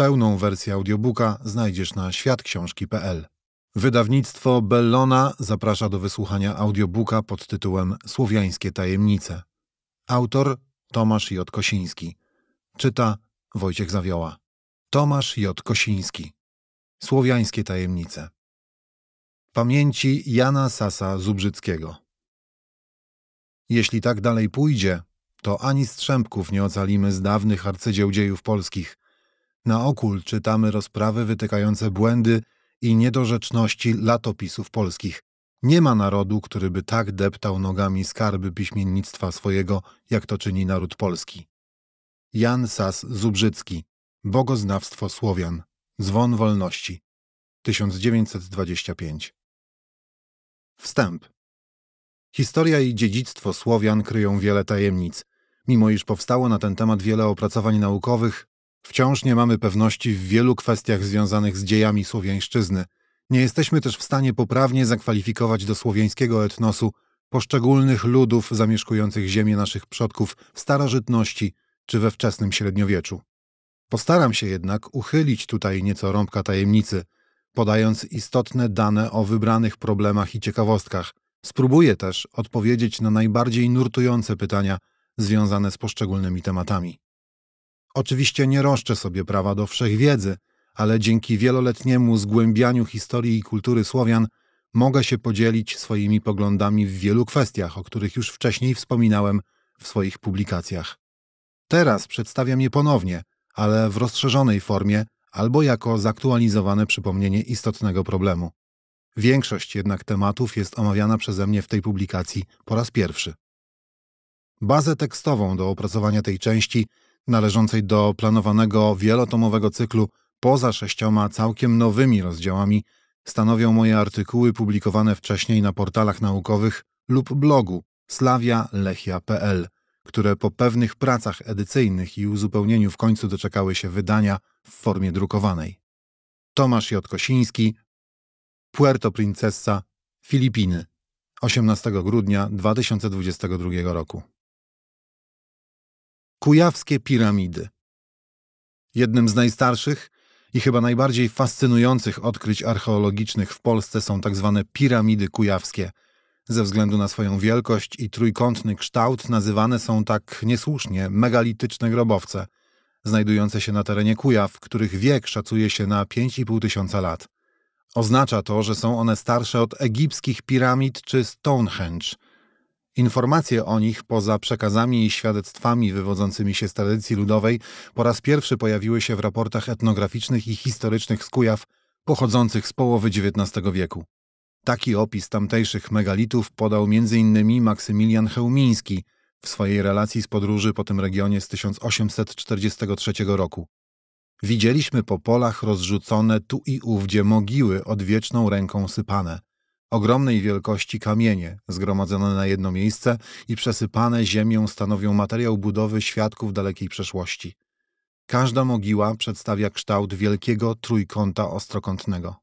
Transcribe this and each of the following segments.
Pełną wersję audiobooka znajdziesz na światksiążki.pl. Wydawnictwo Bellona zaprasza do wysłuchania audiobooka pod tytułem Słowiańskie tajemnice. Autor Tomasz J. Kosiński. Czyta Wojciech Zawioła. Tomasz J. Kosiński. Słowiańskie tajemnice. Pamięci Jana Sasa Zubrzyckiego. Jeśli tak dalej pójdzie, to ani strzępków nie ocalimy z dawnych arcydzieł dziejów polskich – na okul czytamy rozprawy wytykające błędy i niedorzeczności latopisów polskich. Nie ma narodu, który by tak deptał nogami skarby piśmiennictwa swojego, jak to czyni naród polski. Jan Sas Zubrzycki Bogoznawstwo Słowian Dzwon Wolności 1925 Wstęp Historia i dziedzictwo Słowian kryją wiele tajemnic. Mimo iż powstało na ten temat wiele opracowań naukowych, Wciąż nie mamy pewności w wielu kwestiach związanych z dziejami słowiańszczyzny. Nie jesteśmy też w stanie poprawnie zakwalifikować do słowiańskiego etnosu poszczególnych ludów zamieszkujących ziemię naszych przodków w starożytności czy we wczesnym średniowieczu. Postaram się jednak uchylić tutaj nieco rąbka tajemnicy, podając istotne dane o wybranych problemach i ciekawostkach. Spróbuję też odpowiedzieć na najbardziej nurtujące pytania związane z poszczególnymi tematami. Oczywiście nie roszczę sobie prawa do wszechwiedzy, ale dzięki wieloletniemu zgłębianiu historii i kultury Słowian mogę się podzielić swoimi poglądami w wielu kwestiach, o których już wcześniej wspominałem w swoich publikacjach. Teraz przedstawiam je ponownie, ale w rozszerzonej formie albo jako zaktualizowane przypomnienie istotnego problemu. Większość jednak tematów jest omawiana przeze mnie w tej publikacji po raz pierwszy. Bazę tekstową do opracowania tej części należącej do planowanego wielotomowego cyklu poza sześcioma całkiem nowymi rozdziałami, stanowią moje artykuły publikowane wcześniej na portalach naukowych lub blogu slawialechia.pl, które po pewnych pracach edycyjnych i uzupełnieniu w końcu doczekały się wydania w formie drukowanej. Tomasz J. Kosiński, Puerto Princesa, Filipiny, 18 grudnia 2022 roku. Kujawskie piramidy. Jednym z najstarszych i chyba najbardziej fascynujących odkryć archeologicznych w Polsce są tzw. Tak piramidy kujawskie. Ze względu na swoją wielkość i trójkątny kształt nazywane są tak niesłusznie megalityczne grobowce, znajdujące się na terenie Kujaw, których wiek szacuje się na 5,5 tysiąca lat. Oznacza to, że są one starsze od egipskich piramid czy Stonehenge – Informacje o nich, poza przekazami i świadectwami wywodzącymi się z tradycji ludowej, po raz pierwszy pojawiły się w raportach etnograficznych i historycznych z Kujaw, pochodzących z połowy XIX wieku. Taki opis tamtejszych megalitów podał m.in. Maksymilian Hełmiński w swojej relacji z podróży po tym regionie z 1843 roku. Widzieliśmy po polach rozrzucone tu i ówdzie mogiły odwieczną ręką sypane – Ogromnej wielkości kamienie, zgromadzone na jedno miejsce i przesypane ziemią, stanowią materiał budowy świadków dalekiej przeszłości. Każda mogiła przedstawia kształt wielkiego trójkąta ostrokątnego.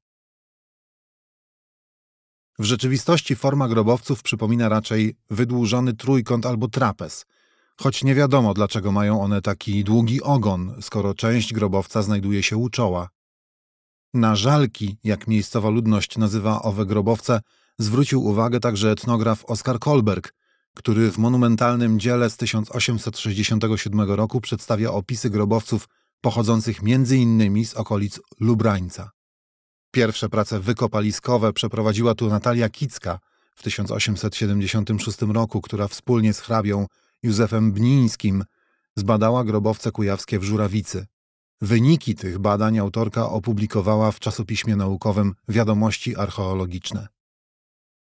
W rzeczywistości forma grobowców przypomina raczej wydłużony trójkąt albo trapez, choć nie wiadomo dlaczego mają one taki długi ogon, skoro część grobowca znajduje się u czoła, na żalki, jak miejscowa ludność nazywa owe grobowce, zwrócił uwagę także etnograf Oskar Kolberg, który w monumentalnym dziele z 1867 roku przedstawia opisy grobowców pochodzących m.in. z okolic Lubrańca. Pierwsze prace wykopaliskowe przeprowadziła tu Natalia Kicka w 1876 roku, która wspólnie z hrabią Józefem Bnińskim zbadała grobowce kujawskie w Żurawicy. Wyniki tych badań autorka opublikowała w czasopiśmie naukowym Wiadomości Archeologiczne.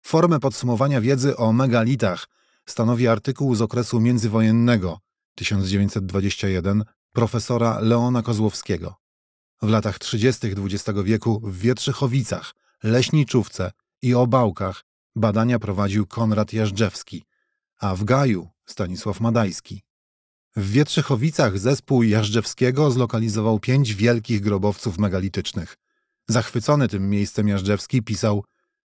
Formę podsumowania wiedzy o megalitach stanowi artykuł z okresu międzywojennego 1921 profesora Leona Kozłowskiego. W latach 30. XX wieku w Wietrzychowicach, Leśniczówce i Obałkach badania prowadził Konrad Jażdżewski, a w Gaju Stanisław Madajski. W Wietrzychowicach zespół Jażdżewskiego zlokalizował pięć wielkich grobowców megalitycznych. Zachwycony tym miejscem Jażdżewski pisał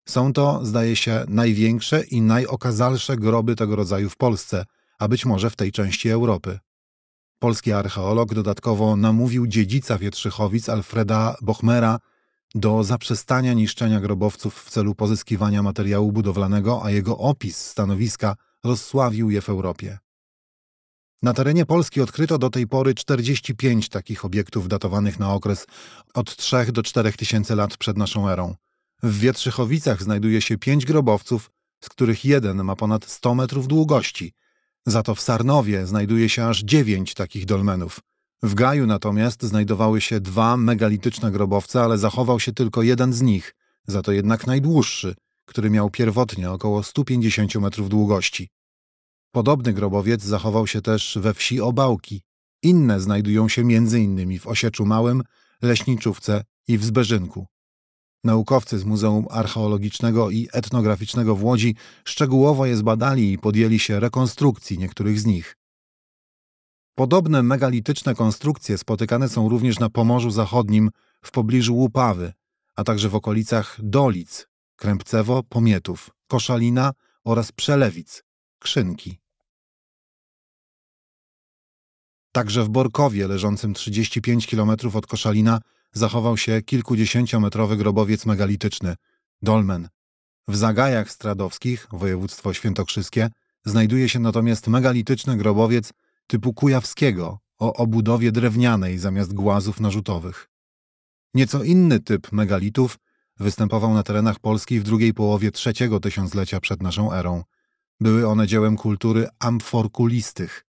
Są to, zdaje się, największe i najokazalsze groby tego rodzaju w Polsce, a być może w tej części Europy. Polski archeolog dodatkowo namówił dziedzica Wietrzychowic Alfreda Bochmera do zaprzestania niszczenia grobowców w celu pozyskiwania materiału budowlanego, a jego opis stanowiska rozsławił je w Europie. Na terenie Polski odkryto do tej pory 45 takich obiektów datowanych na okres od 3 do 4 tysięcy lat przed naszą erą. W Wietrzychowicach znajduje się pięć grobowców, z których jeden ma ponad 100 metrów długości. Za to w Sarnowie znajduje się aż 9 takich dolmenów. W Gaju natomiast znajdowały się dwa megalityczne grobowce, ale zachował się tylko jeden z nich, za to jednak najdłuższy, który miał pierwotnie około 150 metrów długości. Podobny grobowiec zachował się też we wsi Obałki. Inne znajdują się m.in. w Osieczu Małym, Leśniczówce i w Zberzynku. Naukowcy z Muzeum Archeologicznego i Etnograficznego w Łodzi szczegółowo je zbadali i podjęli się rekonstrukcji niektórych z nich. Podobne megalityczne konstrukcje spotykane są również na Pomorzu Zachodnim w pobliżu Łupawy, a także w okolicach Dolic, Krępcewo, Pomietów, Koszalina oraz Przelewic, Krzynki. Także w Borkowie, leżącym 35 km od Koszalina, zachował się kilkudziesięciometrowy grobowiec megalityczny – dolmen. W Zagajach Stradowskich, województwo świętokrzyskie, znajduje się natomiast megalityczny grobowiec typu kujawskiego o obudowie drewnianej zamiast głazów narzutowych. Nieco inny typ megalitów występował na terenach Polski w drugiej połowie trzeciego tysiąclecia przed naszą erą. Były one dziełem kultury amforkulistych,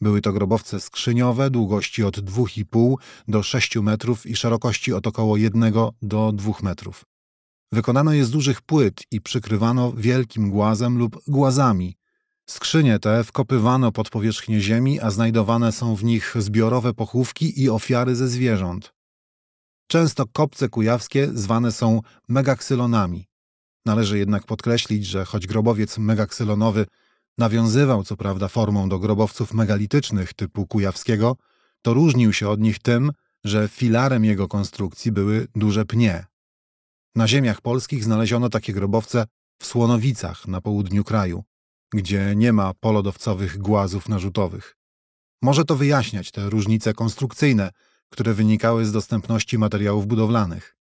były to grobowce skrzyniowe długości od 2,5 do 6 metrów i szerokości od około 1 do 2 metrów. Wykonano je z dużych płyt i przykrywano wielkim głazem lub głazami. Skrzynie te wkopywano pod powierzchnię ziemi, a znajdowane są w nich zbiorowe pochówki i ofiary ze zwierząt. Często kopce kujawskie zwane są megaksylonami. Należy jednak podkreślić, że choć grobowiec megaksylonowy Nawiązywał co prawda formą do grobowców megalitycznych typu kujawskiego, to różnił się od nich tym, że filarem jego konstrukcji były duże pnie. Na ziemiach polskich znaleziono takie grobowce w Słonowicach na południu kraju, gdzie nie ma polodowcowych głazów narzutowych. Może to wyjaśniać te różnice konstrukcyjne, które wynikały z dostępności materiałów budowlanych.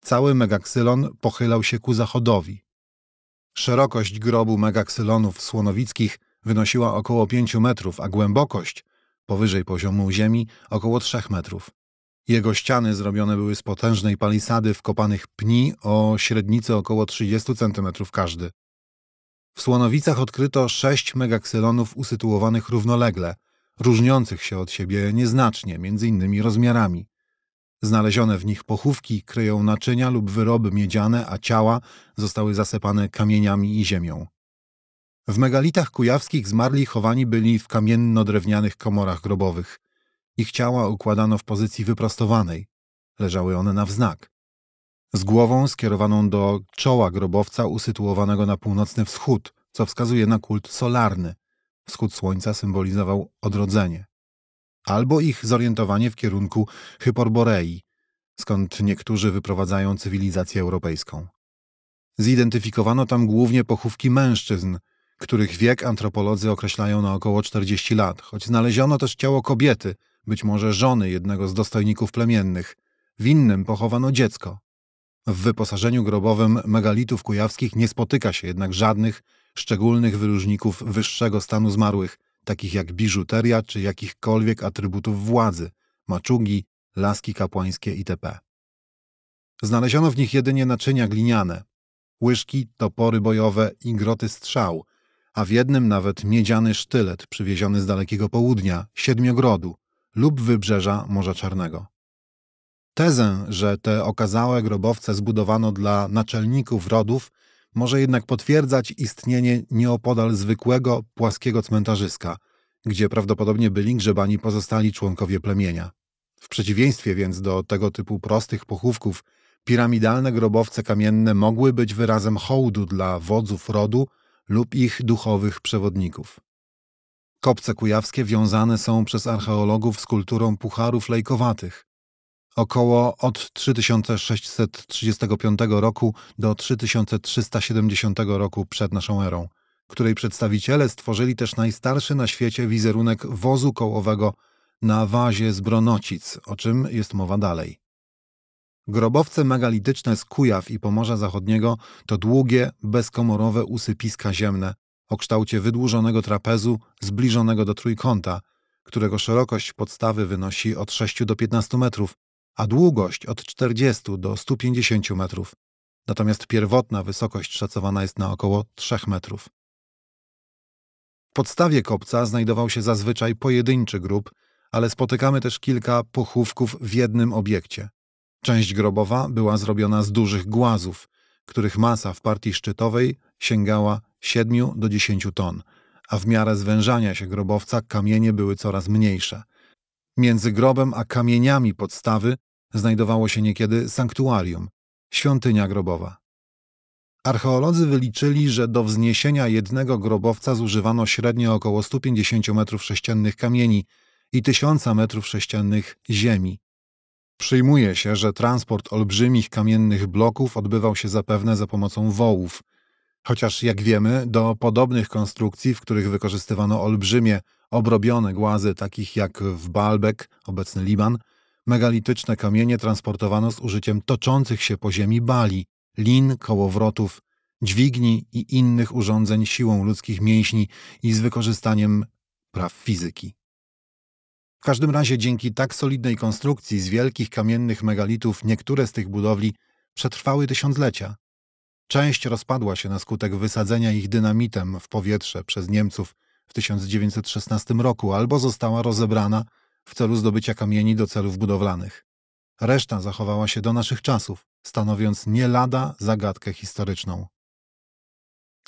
Cały megaksylon pochylał się ku zachodowi, Szerokość grobu megaksylonów słonowickich wynosiła około 5 metrów, a głębokość, powyżej poziomu ziemi, około 3 metrów. Jego ściany zrobione były z potężnej palisady wkopanych pni o średnicy około 30 cm każdy. W Słonowicach odkryto sześć megaksylonów usytuowanych równolegle, różniących się od siebie nieznacznie, między innymi rozmiarami. Znalezione w nich pochówki kryją naczynia lub wyroby miedziane, a ciała zostały zasypane kamieniami i ziemią. W megalitach kujawskich zmarli chowani byli w kamienno-drewnianych komorach grobowych. Ich ciała układano w pozycji wyprostowanej. Leżały one na wznak. Z głową skierowaną do czoła grobowca usytuowanego na północny wschód, co wskazuje na kult solarny. Wschód słońca symbolizował odrodzenie albo ich zorientowanie w kierunku Hyperborei, skąd niektórzy wyprowadzają cywilizację europejską. Zidentyfikowano tam głównie pochówki mężczyzn, których wiek antropolodzy określają na około 40 lat, choć znaleziono też ciało kobiety, być może żony jednego z dostojników plemiennych. W innym pochowano dziecko. W wyposażeniu grobowym megalitów kujawskich nie spotyka się jednak żadnych szczególnych wyróżników wyższego stanu zmarłych, takich jak biżuteria czy jakichkolwiek atrybutów władzy, maczugi, laski kapłańskie itp. Znaleziono w nich jedynie naczynia gliniane, łyżki, topory bojowe i groty strzał, a w jednym nawet miedziany sztylet przywieziony z dalekiego południa, Siedmiogrodu lub wybrzeża Morza Czarnego. Tezę, że te okazałe grobowce zbudowano dla naczelników rodów, może jednak potwierdzać istnienie nieopodal zwykłego, płaskiego cmentarzyska, gdzie prawdopodobnie byli grzebani pozostali członkowie plemienia. W przeciwieństwie więc do tego typu prostych pochówków, piramidalne grobowce kamienne mogły być wyrazem hołdu dla wodzów rodu lub ich duchowych przewodników. Kopce kujawskie wiązane są przez archeologów z kulturą pucharów lejkowatych, Około od 3635 roku do 3370 roku przed naszą erą, której przedstawiciele stworzyli też najstarszy na świecie wizerunek wozu kołowego na wazie z Bronocic, o czym jest mowa dalej. Grobowce megalityczne z Kujaw i Pomorza Zachodniego to długie, bezkomorowe usypiska ziemne o kształcie wydłużonego trapezu zbliżonego do trójkąta, którego szerokość podstawy wynosi od 6 do 15 metrów, a długość od 40 do 150 metrów, natomiast pierwotna wysokość szacowana jest na około 3 metrów. W podstawie kopca znajdował się zazwyczaj pojedynczy grób, ale spotykamy też kilka pochówków w jednym obiekcie. Część grobowa była zrobiona z dużych głazów, których masa w partii szczytowej sięgała 7 do 10 ton, a w miarę zwężania się grobowca kamienie były coraz mniejsze. Między grobem a kamieniami podstawy znajdowało się niekiedy sanktuarium, świątynia grobowa. Archeolodzy wyliczyli, że do wzniesienia jednego grobowca zużywano średnio około 150 m sześciennych kamieni i 1000 m sześciennych ziemi. Przyjmuje się, że transport olbrzymich kamiennych bloków odbywał się zapewne za pomocą wołów, chociaż jak wiemy, do podobnych konstrukcji, w których wykorzystywano olbrzymie, obrobione głazy, takich jak w Baalbek, obecny Liban – Megalityczne kamienie transportowano z użyciem toczących się po ziemi bali, lin, kołowrotów, dźwigni i innych urządzeń siłą ludzkich mięśni i z wykorzystaniem praw fizyki. W każdym razie dzięki tak solidnej konstrukcji z wielkich kamiennych megalitów niektóre z tych budowli przetrwały tysiąclecia. Część rozpadła się na skutek wysadzenia ich dynamitem w powietrze przez Niemców w 1916 roku albo została rozebrana w celu zdobycia kamieni do celów budowlanych. Reszta zachowała się do naszych czasów, stanowiąc nie lada zagadkę historyczną.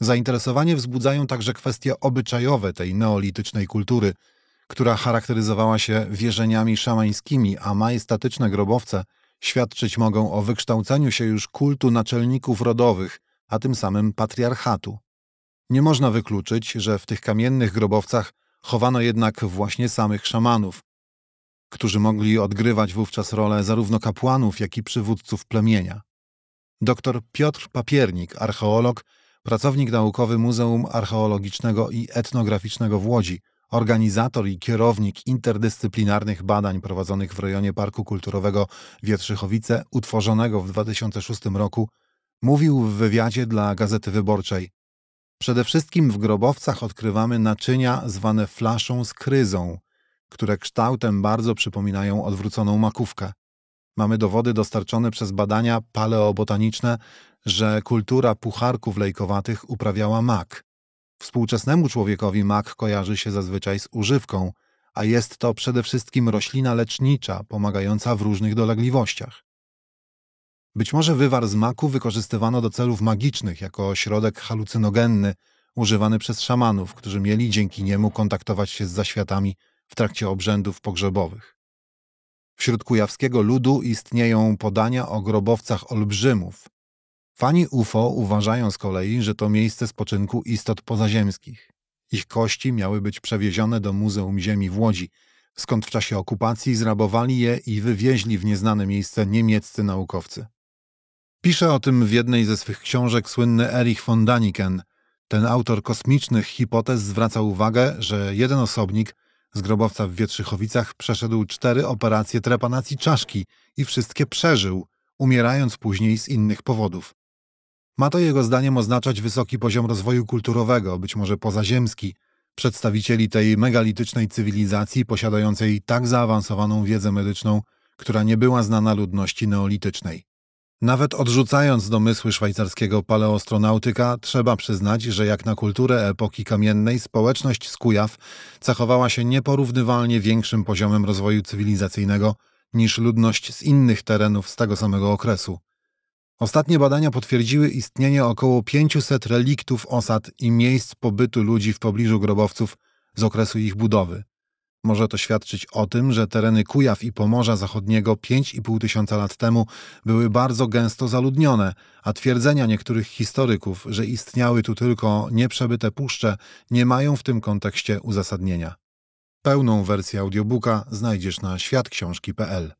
Zainteresowanie wzbudzają także kwestie obyczajowe tej neolitycznej kultury, która charakteryzowała się wierzeniami szamańskimi, a majestatyczne grobowce świadczyć mogą o wykształceniu się już kultu naczelników rodowych, a tym samym patriarchatu. Nie można wykluczyć, że w tych kamiennych grobowcach chowano jednak właśnie samych szamanów, którzy mogli odgrywać wówczas rolę zarówno kapłanów, jak i przywódców plemienia. Dr Piotr Papiernik, archeolog, pracownik naukowy Muzeum Archeologicznego i Etnograficznego w Łodzi, organizator i kierownik interdyscyplinarnych badań prowadzonych w rejonie Parku Kulturowego Wietrzychowice, utworzonego w 2006 roku, mówił w wywiadzie dla Gazety Wyborczej. Przede wszystkim w grobowcach odkrywamy naczynia zwane flaszą z kryzą, które kształtem bardzo przypominają odwróconą makówkę. Mamy dowody dostarczone przez badania paleobotaniczne, że kultura pucharków lejkowatych uprawiała mak. Współczesnemu człowiekowi mak kojarzy się zazwyczaj z używką, a jest to przede wszystkim roślina lecznicza pomagająca w różnych dolegliwościach. Być może wywar z maku wykorzystywano do celów magicznych jako środek halucynogenny, używany przez szamanów, którzy mieli dzięki niemu kontaktować się z zaświatami w trakcie obrzędów pogrzebowych. Wśród kujawskiego ludu istnieją podania o grobowcach olbrzymów. Fani UFO uważają z kolei, że to miejsce spoczynku istot pozaziemskich. Ich kości miały być przewiezione do Muzeum Ziemi w Łodzi, skąd w czasie okupacji zrabowali je i wywieźli w nieznane miejsce niemieccy naukowcy. Pisze o tym w jednej ze swych książek słynny Erich von Daniken. Ten autor kosmicznych hipotez zwraca uwagę, że jeden osobnik z grobowca w Wietrzychowicach przeszedł cztery operacje trepanacji czaszki i wszystkie przeżył, umierając później z innych powodów. Ma to jego zdaniem oznaczać wysoki poziom rozwoju kulturowego, być może pozaziemski, przedstawicieli tej megalitycznej cywilizacji posiadającej tak zaawansowaną wiedzę medyczną, która nie była znana ludności neolitycznej. Nawet odrzucając domysły szwajcarskiego paleoastronautyka, trzeba przyznać, że jak na kulturę epoki kamiennej społeczność z Kujaw zachowała się nieporównywalnie większym poziomem rozwoju cywilizacyjnego niż ludność z innych terenów z tego samego okresu. Ostatnie badania potwierdziły istnienie około 500 reliktów osad i miejsc pobytu ludzi w pobliżu grobowców z okresu ich budowy. Może to świadczyć o tym, że tereny Kujaw i Pomorza Zachodniego 5,5 tysiąca lat temu były bardzo gęsto zaludnione, a twierdzenia niektórych historyków, że istniały tu tylko nieprzebyte puszcze, nie mają w tym kontekście uzasadnienia. Pełną wersję audiobooka znajdziesz na światksiążki.pl.